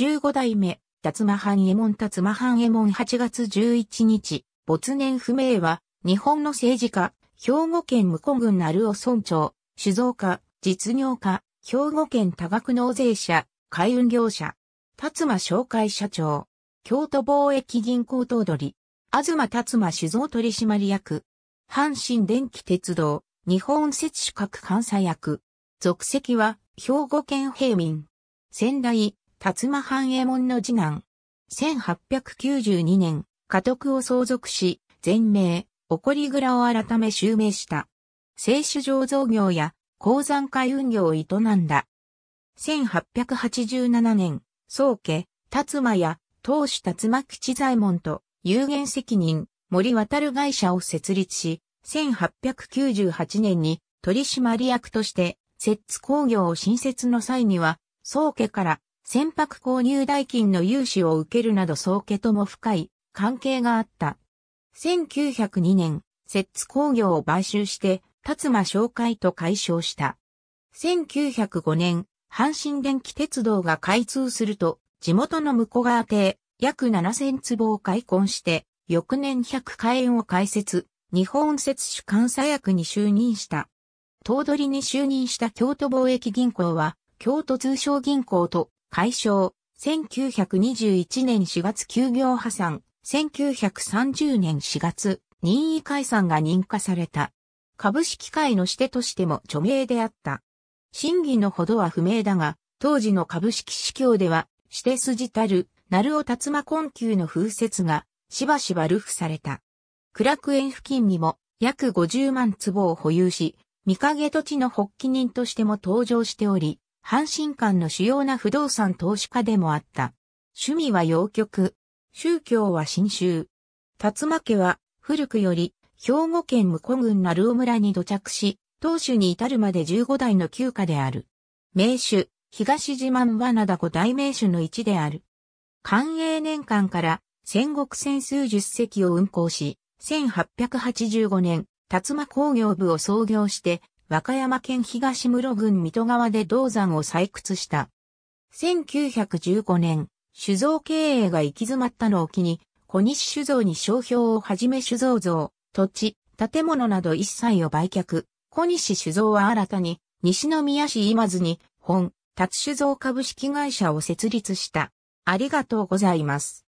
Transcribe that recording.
15代目、達馬藩右衛門達馬藩右衛門8月11日、没年不明は、日本の政治家、兵庫県武庫郡鳴尾村長、酒造家、実業家、兵庫県多額納税者、海運業者、達馬紹介社長、京都貿易銀行頭取、東達馬酒造取締役、阪神電気鉄道、日本摂取各監査役、属籍は兵庫県平民、仙台、辰馬半右衛門の次男。1892年、家督を相続し、全名、怒り蔵を改め襲名した。清酒醸造業や鉱山海運業を営んだ。1887年、宗家、辰馬や当主辰馬吉左衛門と有限責任森渡る会社を設立し、1898年に取締役として、摂津工業を新設の際には、宗家から船舶購入代金の融資を受けるなど総家とも深い関係があった。1902年、摂津工業を買収して、辰馬商会と解消した。1905年、阪神電気鉄道が開通すると、地元の向こう川邸、約7000坪を開墾して、翌年100開園を開設、日本摂取監査役に就任した。頭取に就任した京都貿易銀行は、京都通商銀行と解消、1921年4月休業破産、1930年4月、任意解散が認可された。株式会のしてとしても著名であった。真偽のほどは不明だが、当時の株式市況では、指定筋たる、鳴尾達馬困窮の風説が、しばしば流布された。苦楽園付近にも、約50万坪を保有し、見影土地の発起人としても登場しており、阪神間の主要な不動産投資家でもあった。趣味は洋曲。宗教は新州。辰馬家は古くより兵庫県向郡鳴尾村に土着し、当主に至るまで15代の旧家である。名手、東自慢は灘子大名手の一である。寛永年間から戦国戦数十隻を運行し、1885年、辰馬工業部を創業して和歌山県東室郡水戸川で銅山を採掘した。1915年、酒造経営が行き詰まったのを機に、小西酒造に商標をはじめ酒造像、土地、建物など一切を売却。小西酒造は新たに、西宮市今津に、本、達酒造株式会社を設立した。ありがとうございます。